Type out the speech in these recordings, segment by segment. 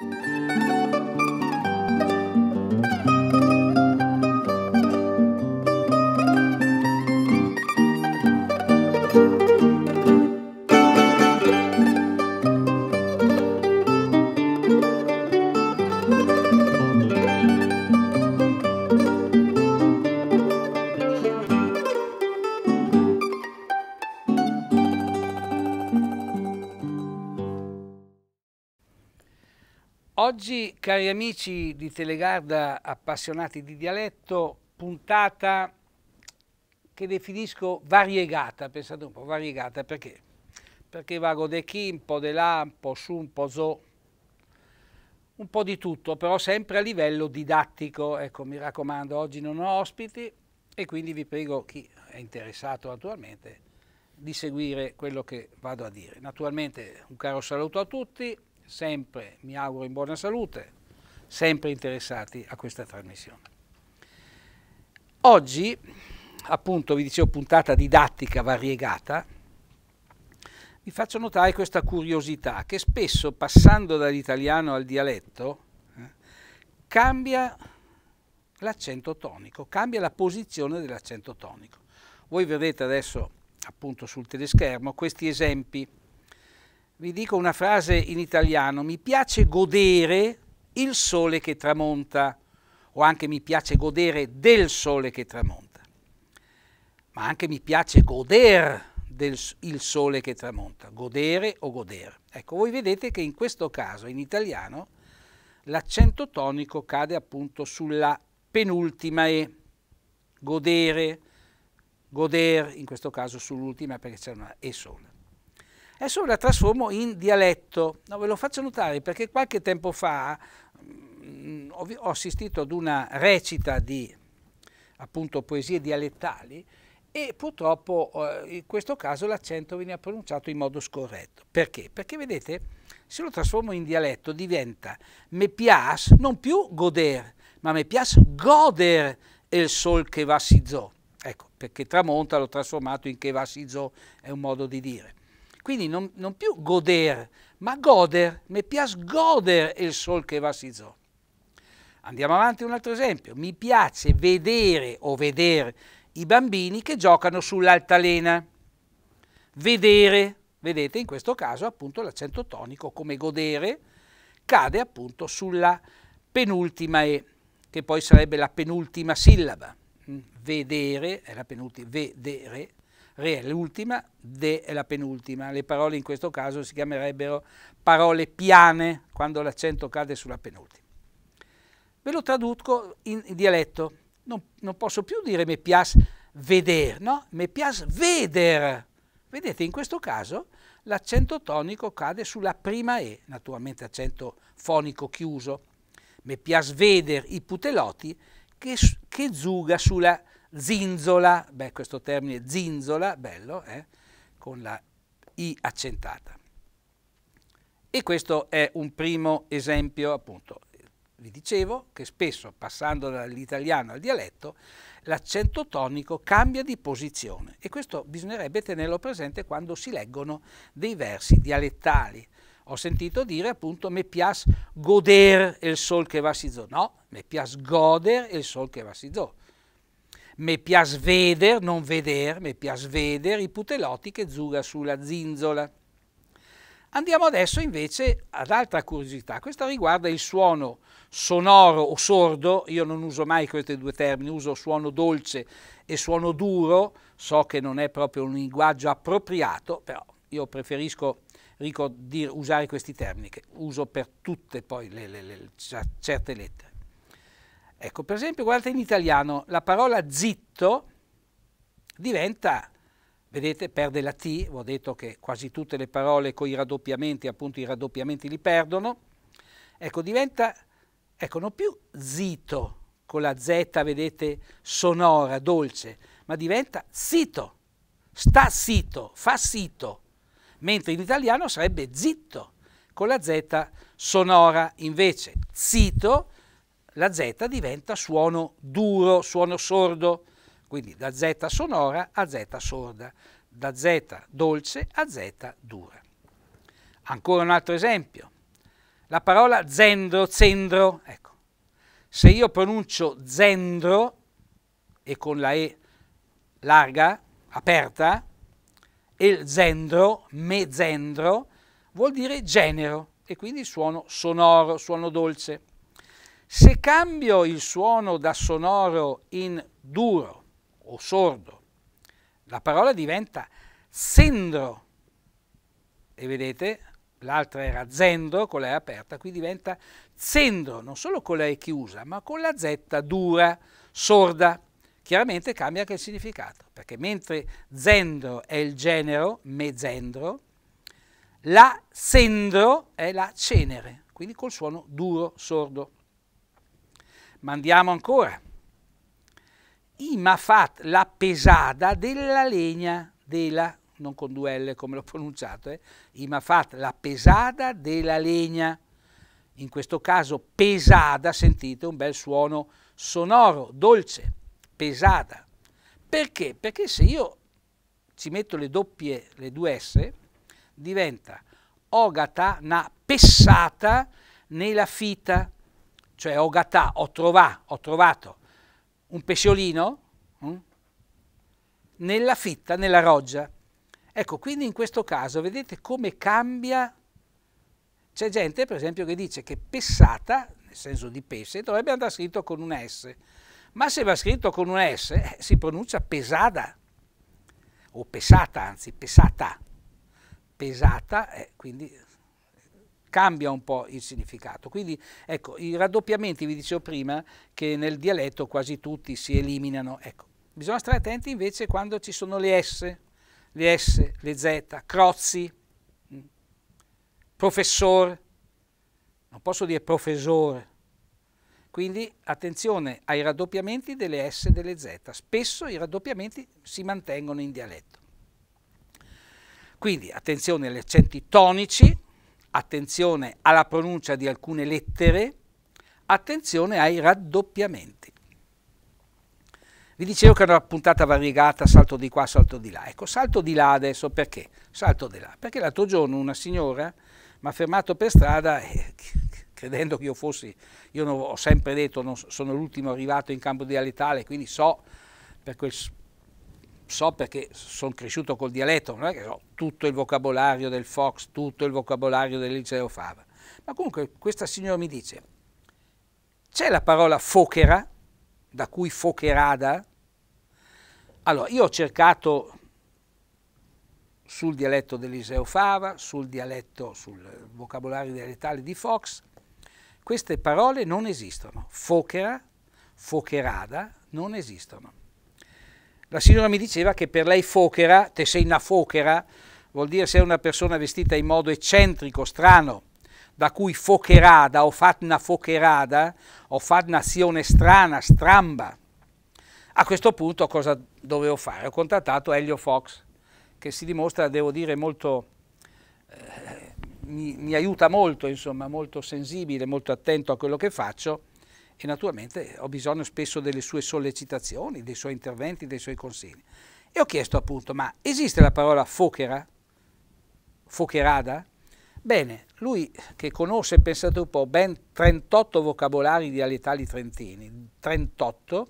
Thank you. Oggi, cari amici di Telegarda appassionati di dialetto, puntata che definisco variegata, pensate un po', variegata perché? Perché vago de chi, un po' de là, un po' su, un po' zo, un po' di tutto, però sempre a livello didattico. Ecco, mi raccomando, oggi non ho ospiti e quindi vi prego chi è interessato attualmente di seguire quello che vado a dire. Naturalmente un caro saluto a tutti sempre, mi auguro, in buona salute, sempre interessati a questa trasmissione. Oggi, appunto, vi dicevo puntata didattica variegata, vi faccio notare questa curiosità che spesso passando dall'italiano al dialetto eh, cambia l'accento tonico, cambia la posizione dell'accento tonico. Voi vedete adesso appunto sul teleschermo questi esempi vi dico una frase in italiano, mi piace godere il sole che tramonta o anche mi piace godere del sole che tramonta, ma anche mi piace goder del il sole che tramonta, godere o godere. Ecco, voi vedete che in questo caso in italiano l'accento tonico cade appunto sulla penultima E, godere, goder, in questo caso sull'ultima perché c'è una E sola. Adesso la trasformo in dialetto. No, ve lo faccio notare perché qualche tempo fa mh, mm, ho assistito ad una recita di appunto poesie dialettali e purtroppo eh, in questo caso l'accento viene pronunciato in modo scorretto. Perché? Perché vedete, se lo trasformo in dialetto diventa me piace non più goder, ma me piace goder il sol che va si zo. Ecco, perché tramonta l'ho trasformato in che va si zo, è un modo di dire. Quindi non, non più goder, ma goder. Mi piace goder il sol che va si zò. Andiamo avanti un altro esempio. Mi piace vedere o vedere i bambini che giocano sull'altalena. Vedere, vedete in questo caso appunto l'accento tonico come godere cade appunto sulla penultima E, che poi sarebbe la penultima sillaba. Mm, vedere è la penultima, vedere re è l'ultima, de è la penultima. Le parole in questo caso si chiamerebbero parole piane quando l'accento cade sulla penultima. Ve lo traduco in, dialetto. Non, non, posso più dire me piace veder, no? Me piace veder. Vedete, in questo caso l'accento tonico cade sulla prima E, naturalmente accento fonico chiuso. Me piace veder i puteloti che, che zuga sulla zinzola, beh questo termine zinzola, bello, eh? con la I accentata. E questo è un primo esempio, appunto, vi dicevo che spesso passando dall'italiano al dialetto l'accento tonico cambia di posizione e questo bisognerebbe tenerlo presente quando si leggono dei versi dialettali. Ho sentito dire appunto me piace goder il sol che va si zo. No, me piace goder il sol che va si zo. Me piace veder, non vedere, mi piace veder i putelotti che zuga sulla zinzola. Andiamo adesso invece ad altra curiosità, questa riguarda il suono sonoro o sordo, io non uso mai questi due termini, uso suono dolce e suono duro, so che non è proprio un linguaggio appropriato, però io preferisco usare questi termini che uso per tutte poi le, le, le certe lettere. Ecco, per esempio, guardate in italiano, la parola zitto diventa, vedete, perde la T, ho detto che quasi tutte le parole con i raddoppiamenti, appunto i raddoppiamenti li perdono, ecco, diventa, ecco, non più zito, con la Z, vedete, sonora, dolce, ma diventa zito, sta zito, fa zito, mentre in italiano sarebbe zitto, con la Z sonora invece, zito, la Z diventa suono duro, suono sordo, quindi da Z sonora a Z sorda, da Z dolce a Z dura. Ancora un altro esempio, la parola zendro, zendro, ecco, se io pronuncio zendro e con la E larga, aperta, e zendro, mezendro, vuol dire genero e quindi suono sonoro, suono dolce. Se cambio il suono da sonoro in duro o sordo, la parola diventa sendro. E vedete, l'altra era zendro, con la aperta, qui diventa zendro, non solo con la chiusa, ma con la z dura, sorda. Chiaramente cambia anche il significato, perché mentre zendro è il genero, mezendro, la sendro è la cenere, quindi col suono duro, sordo mandiamo andiamo ancora. Ima fat la pesada della legna della, non con due L come l'ho pronunciato, eh? Ima fat la pesada della legna. In questo caso pesada, sentite un bel suono sonoro, dolce, pesada. Perché? Perché se io ci metto le doppie, le due S, diventa ogata na pessata nella fita cioè ho gattà, ho, trovà, ho trovato un pesciolino mh, mm, nella fitta, nella roggia. Ecco, quindi in questo caso vedete come cambia. C'è gente, per esempio, che dice che pessata, nel senso di pesce, dovrebbe andare scritto con un S. Ma se va scritto con un S, eh, si pronuncia pesada, o pesata, anzi, pesata. Pesata, eh, quindi cambia un po' il significato. Quindi ecco, i raddoppiamenti, vi dicevo prima, che nel dialetto quasi tutti si eliminano. Ecco, bisogna stare attenti invece quando ci sono le S, le S, le Z, Crozzi, mm, professor, non posso dire professore. Quindi attenzione ai raddoppiamenti delle S e delle Z. Spesso i raddoppiamenti si mantengono in dialetto. Quindi attenzione agli accenti tonici, attenzione alla pronuncia di alcune lettere, attenzione ai raddoppiamenti. Vi dicevo che era una puntata variegata, salto di qua, salto di là. Ecco, salto di là adesso perché? Salto di là. Perché l'altro giorno una signora mi ha fermato per strada e credendo che io fossi, io ho sempre detto, non, sono l'ultimo arrivato in campo dialettale, quindi so per quel so perché sono cresciuto col dialetto, non è che so tutto il vocabolario del Fox, tutto il vocabolario del liceo Fava, ma comunque questa signora mi dice, c'è la parola fochera, da cui focherada, allora io ho cercato sul dialetto dell'Iseo Fava, sul dialetto, sul vocabolario dialettale di Fox, queste parole non esistono, fochera, focherada non esistono. La signora mi diceva che per lei fochera, te sei una fochera, vuol dire sei una persona vestita in modo eccentrico, strano, da cui focherada o fatna focherada o fatna azione strana, stramba. A questo punto cosa dovevo fare? Ho contattato Elio Fox, che si dimostra, devo dire, molto... Eh, mi, mi aiuta molto, insomma, molto sensibile, molto attento a quello che faccio e naturalmente ho bisogno spesso delle sue sollecitazioni, dei suoi interventi, dei suoi consigli. E ho chiesto appunto, ma esiste la parola fochera? Focherada? Bene, lui che conosce, pensate un po', ben 38 vocabolari dialettali trentini, 38,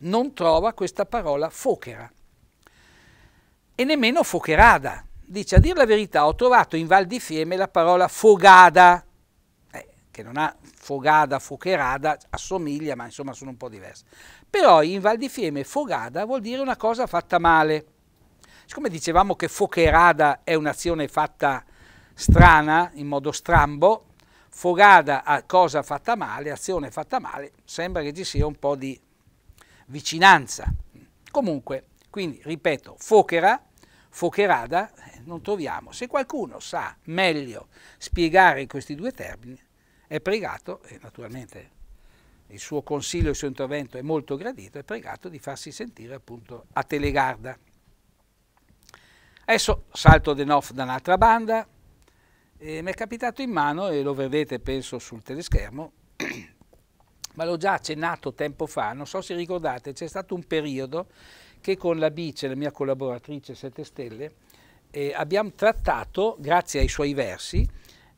non trova questa parola fochera. E nemmeno focherada. Dice, a dire la verità, ho trovato in Val di Fieme la parola fogada, eh, che non ha Fogada, Focherada assomiglia, ma insomma sono un po' diverse. Però in Val di Fiemme Fogada vuol dire una cosa fatta male. Siccome dicevamo che Focherada è un'azione fatta strana, in modo strambo, Fogada a cosa fatta male, azione fatta male, sembra che ci sia un po' di vicinanza. Comunque, quindi ripeto, Fochera, Focherada, eh, non troviamo. Se qualcuno sa meglio spiegare questi due termini, è pregato, e naturalmente il suo consiglio e il suo intervento è molto gradito, è pregato di farsi sentire appunto a Telegarda. Adesso salto De Nof da un'altra banda, mi è capitato in mano, e lo vedete penso sul teleschermo, ma l'ho già accennato tempo fa, non so se ricordate, c'è stato un periodo che con la Bice, la mia collaboratrice Sette Stelle, eh, abbiamo trattato, grazie ai suoi versi,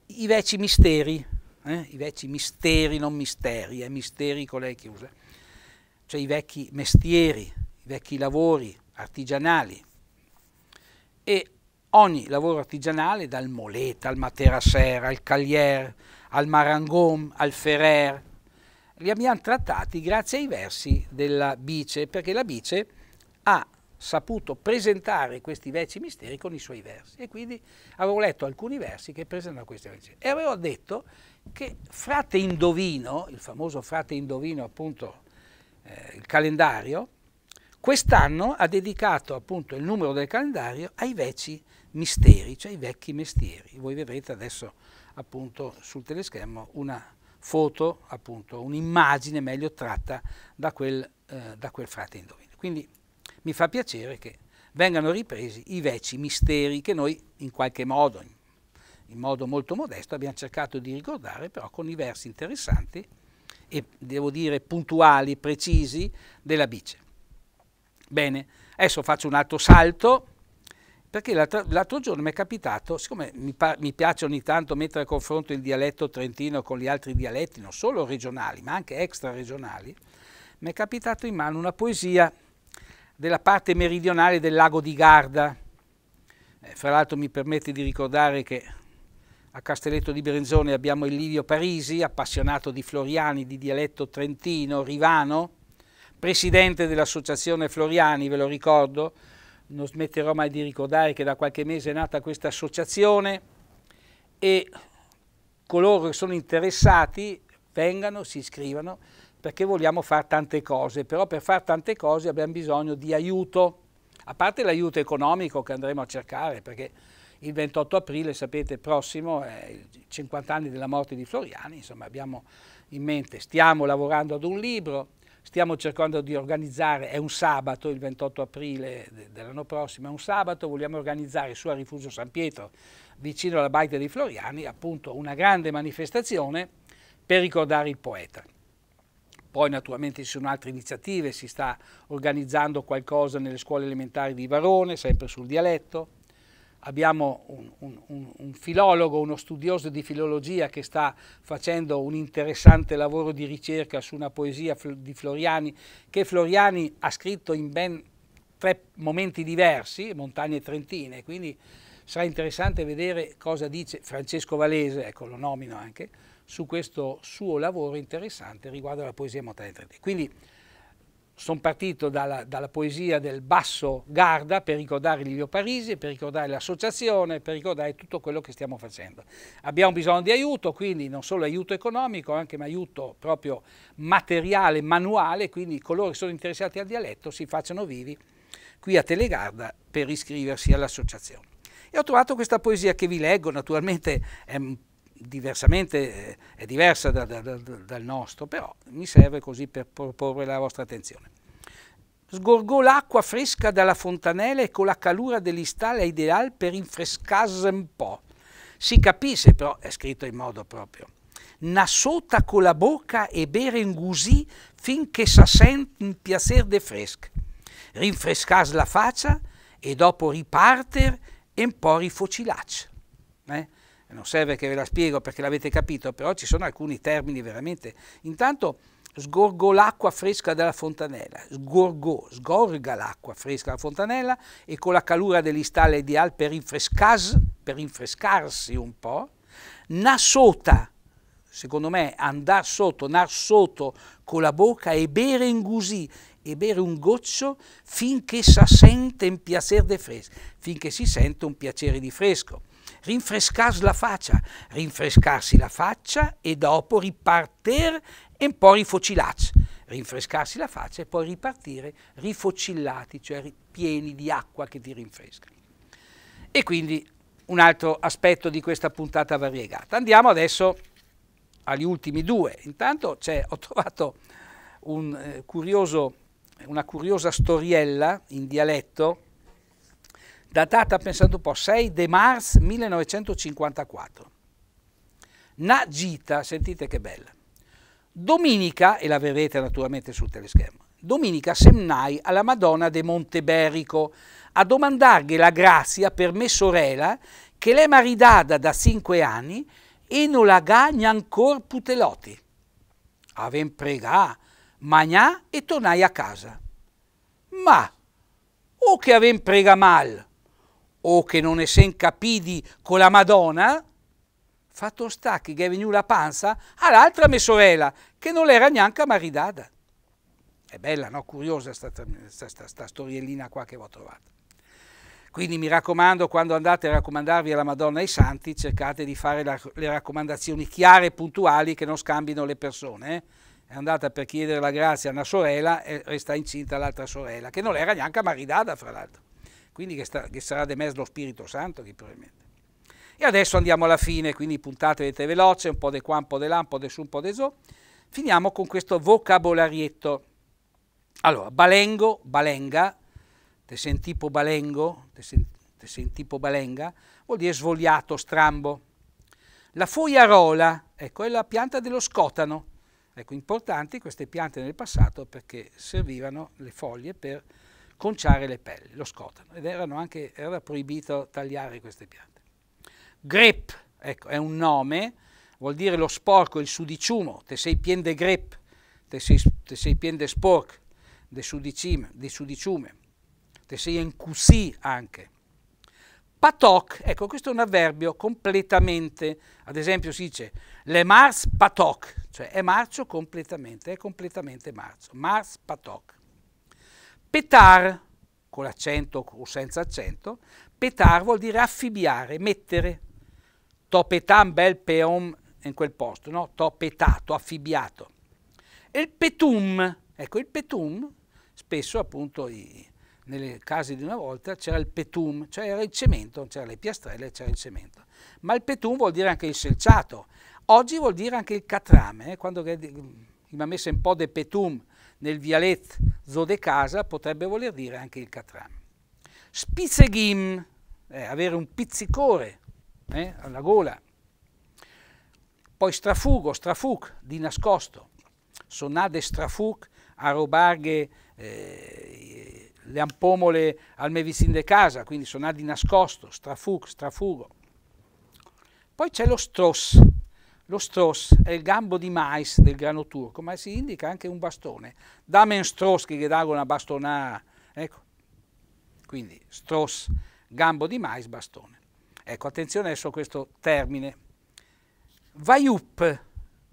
i veci misteri, eh? i vecchi misteri, non misteri, è eh? misteri colei che usa, cioè i vecchi mestieri, i vecchi lavori artigianali. E ogni lavoro artigianale, dal moleta al materaser, al caglier, al marangom, al ferrer, li abbiamo trattati grazie ai versi della bice, perché la bice ha saputo presentare questi vecchi misteri con i suoi versi e quindi avevo letto alcuni versi che presentano questi versi e avevo detto che frate Indovino, il famoso frate Indovino appunto eh, il calendario, quest'anno ha dedicato appunto il numero del calendario ai vecchi misteri, cioè ai vecchi mestieri. Voi vedrete adesso appunto sul teleschermo una foto, appunto un'immagine meglio tratta da quel, eh, da quel frate Indovino. Quindi mi fa piacere che vengano ripresi i vecchi misteri che noi in qualche modo, in modo molto modesto, abbiamo cercato di ricordare, però con i versi interessanti e devo dire puntuali, precisi della bice. Bene, adesso faccio un altro salto perché l'altro giorno mi è capitato, siccome mi, mi, piace ogni tanto mettere a confronto il dialetto trentino con gli altri dialetti, non solo regionali ma anche extra regionali, mi è capitato in mano una poesia della parte meridionale del lago di Garda. Eh, fra l'altro mi permette di ricordare che a Castelletto di Brenzone abbiamo il Livio Parisi, appassionato di Floriani, di dialetto trentino, rivano, presidente dell'associazione Floriani, ve lo ricordo, non smetterò mai di ricordare che da qualche mese è nata questa associazione e coloro che sono interessati vengano, si iscrivano, perché vogliamo fare tante cose, però per fare tante cose abbiamo bisogno di aiuto, a parte l'aiuto economico che andremo a cercare, perché il 28 aprile, sapete, prossimo è i 50 anni della morte di Floriani, insomma abbiamo in mente, stiamo lavorando ad un libro, stiamo cercando di organizzare, è un sabato, il 28 aprile dell'anno prossimo, è un sabato, vogliamo organizzare su a Rifugio San Pietro, vicino alla baita di Floriani, appunto una grande manifestazione per ricordare il poeta. Poi naturalmente ci sono altre iniziative, si sta organizzando qualcosa nelle scuole elementari di Varone, sempre sul dialetto. Abbiamo un, un, un filologo, uno studioso di filologia che sta facendo un interessante lavoro di ricerca su una poesia di Floriani, che Floriani ha scritto in ben tre momenti diversi, montagne trentine, quindi sarà interessante vedere cosa dice Francesco Valese, ecco lo nomino anche, su questo suo lavoro interessante riguardo alla poesia montana 3D. Quindi sono partito dalla, dalla, poesia del basso Garda per ricordare Livio Parisi, per ricordare l'associazione, per ricordare tutto quello che stiamo facendo. Abbiamo bisogno di aiuto, quindi non solo aiuto economico, anche ma aiuto proprio materiale, manuale, quindi coloro che sono interessati al dialetto si facciano vivi qui a Telegarda per iscriversi all'associazione. E ho trovato questa poesia che vi leggo, naturalmente è un po' diversamente eh, è diversa da, da, da, dal nostro, però mi serve così per proporre la vostra attenzione. Sgorgò l'acqua fresca dalla fontanella e con la calura dell'istalla ideale per infrescasse un po'. Si capisce, però è scritto in modo proprio. Nasota con la bocca e bere in gusì finché sa sente un piacere de fresca. Rinfrescas la faccia e dopo riparter e un po' rifocilaccia. Eh? non serve che ve la spiego perché l'avete capito, però ci sono alcuni termini veramente. Intanto sgorgò l'acqua fresca dalla fontanella, sgorgò, sgorga l'acqua fresca dalla fontanella e con la calura dell'istalla ideale per, rinfrescas, per rinfrescarsi un po', nasota, secondo me andar sotto, nar sotto con la bocca e bere in gusì, e bere un goccio finché si sente un piacere di fresco, finché si sente un piacere di fresco rinfrescarsi la faccia, rinfrescarsi la faccia e dopo ripartire e poi po' rifocillarsi, rinfrescarsi la faccia e poi ripartire rifocillati, cioè pieni di acqua che ti rinfresca. E quindi un altro aspetto di questa puntata variegata. Andiamo adesso agli ultimi due. Intanto ho trovato un, eh, curioso, una curiosa storiella in dialetto datata, pensate un po', 6 de mars 1954. Na gita, sentite che bella. Domenica, e la vedrete naturalmente sul teleschermo, domenica semnai alla Madonna de Monteberico a domandarghe la grazia per me sorella che l'è maridada da cinque anni e non la gagna ancora puteloti. Aven pregà, magnà e tornai a casa. Ma, o che aven prega mal, o che non ne sen capidi con la Madonna, fatto sta che gli è venuta la panza all'altra mia sorella, che non era neanche maridata. È bella, no? Curiosa questa storiellina qua che ho trovato. Quindi mi raccomando, quando andate a raccomandarvi alla Madonna e ai Santi, cercate di fare la, le raccomandazioni chiare e puntuali che non scambino le persone. Eh? È andata per chiedere la grazia a una sorella e resta incinta l'altra sorella, che non era neanche maridata, fra l'altro quindi che, sta, che sarà demesso lo Spirito Santo che probabilmente. E adesso andiamo alla fine, quindi puntate veloce, un po' di qua, un po' di là, un po' di su, un po' di so. Finiamo con questo vocabolarietto. Allora, balengo, balenga, te senti sentipo balengo, te, senti te balenga, vuol dire svogliato, strambo. La foiarola, ecco, è la pianta dello scotano. Ecco, importanti queste piante nel passato perché servivano le foglie per conciare le pelli, lo scotano, ed anche, era proibito tagliare queste piante. Grep, ecco, è un nome, vuol dire lo sporco, il sudiciumo, te sei pien de grep, te sei, te sei pien de sporc, de sudiciume, de sudiciume, te sei incusì anche. Patoc, ecco questo è un avverbio completamente, ad esempio si dice le Mars Patoc, cioè è marcio completamente, è completamente marzo, Mars Patoc. Petar, con accento o senza accento, petar vuol dire affibbiare, mettere. To petam bel peom in quel posto, no? To petato, affibbiato. E il petum, ecco il petum, spesso appunto i, nelle case di una volta c'era il petum, cioè era il cemento, c'erano le piastrelle, c'era il cemento. Ma il petum vuol dire anche il selciato, oggi vuol dire anche il catrame, eh? quando mi ha messo un po' de petum, nel vialet casa potrebbe voler dire anche il catram. Spitzegim, eh, avere un pizzicore eh, alla gola. Poi strafugo, strafuc, di nascosto. Sonade strafuc a robarghe eh, le ampomole al mevicin de casa, quindi sonade di nascosto, strafuc, strafugo. Poi c'è lo stross, lo stros è il gambo di mais del grano turco, ma si indica anche un bastone. Damen stros, che gli dà una bastonata. Ecco. Quindi stros, gambo di mais, bastone. Ecco, attenzione adesso a questo termine. Vaiup,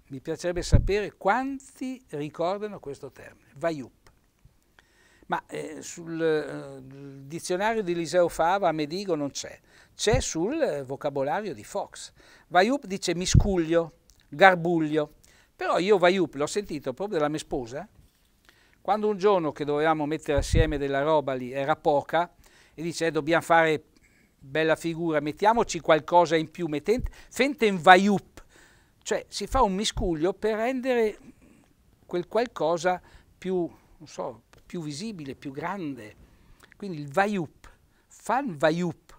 mi piacerebbe sapere quanti ricordano questo termine. Vaiup ma eh, sul eh, dizionario di Liseo Fava a Medigo non c'è, c'è sul eh, vocabolario di Fox. Vaiup dice miscuglio, garbuglio, però io Vaiup l'ho sentito proprio dalla mia sposa, quando un giorno che dovevamo mettere assieme della roba lì era poca, e dice eh, dobbiamo fare bella figura, mettiamoci qualcosa in più, mettente, fenten vaiup, cioè si fa un miscuglio per rendere quel qualcosa più, non so, più visibile, più grande. Quindi il vaiup, fan vaiup,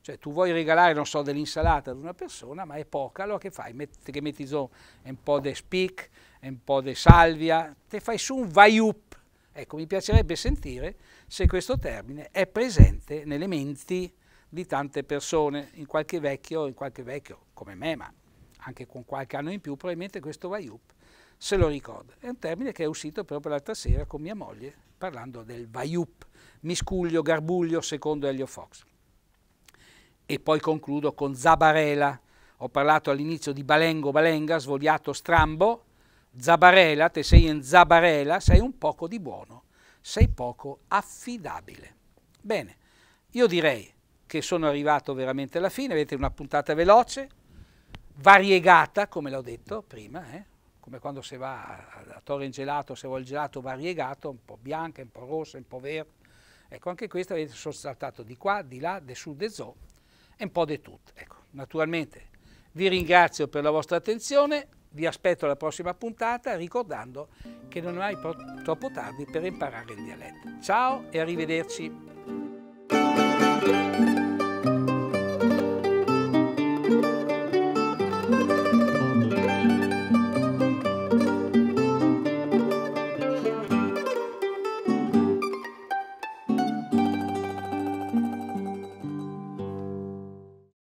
cioè tu vuoi regalare, non so, dell'insalata ad una persona, ma è poca, allora che fai? Metti, che metti su un po' di spic, un po' di salvia, te fai su un vaiup. Ecco, mi piacerebbe sentire se questo termine è presente nelle menti di tante persone, in qualche vecchio, in qualche vecchio come me, ma anche con qualche anno in più, probabilmente questo vaiup se lo ricorda. È un termine che è uscito proprio l'altra sera con mia moglie, parlando del vaiup, miscuglio, garbuglio, secondo Elio Fox. E poi concludo con Zabarela. Ho parlato all'inizio di Balengo, Balenga, svogliato, strambo. Zabarela, te sei in Zabarela, sei un poco di buono, sei poco affidabile. Bene, io direi che sono arrivato veramente alla fine, avete una puntata veloce, variegata, come l'ho detto prima, eh? come quando si va a, Torre in gelato, se vuoi il gelato variegato, un po' bianca, un po' rossa, un po' verde. Ecco, anche questo vedete, sono saltato di qua, di là, de su, de zo e un po' di tutto. Ecco, naturalmente vi ringrazio per la vostra attenzione, vi aspetto alla prossima puntata ricordando che non è mai troppo tardi per imparare il dialetto. Ciao e arrivederci.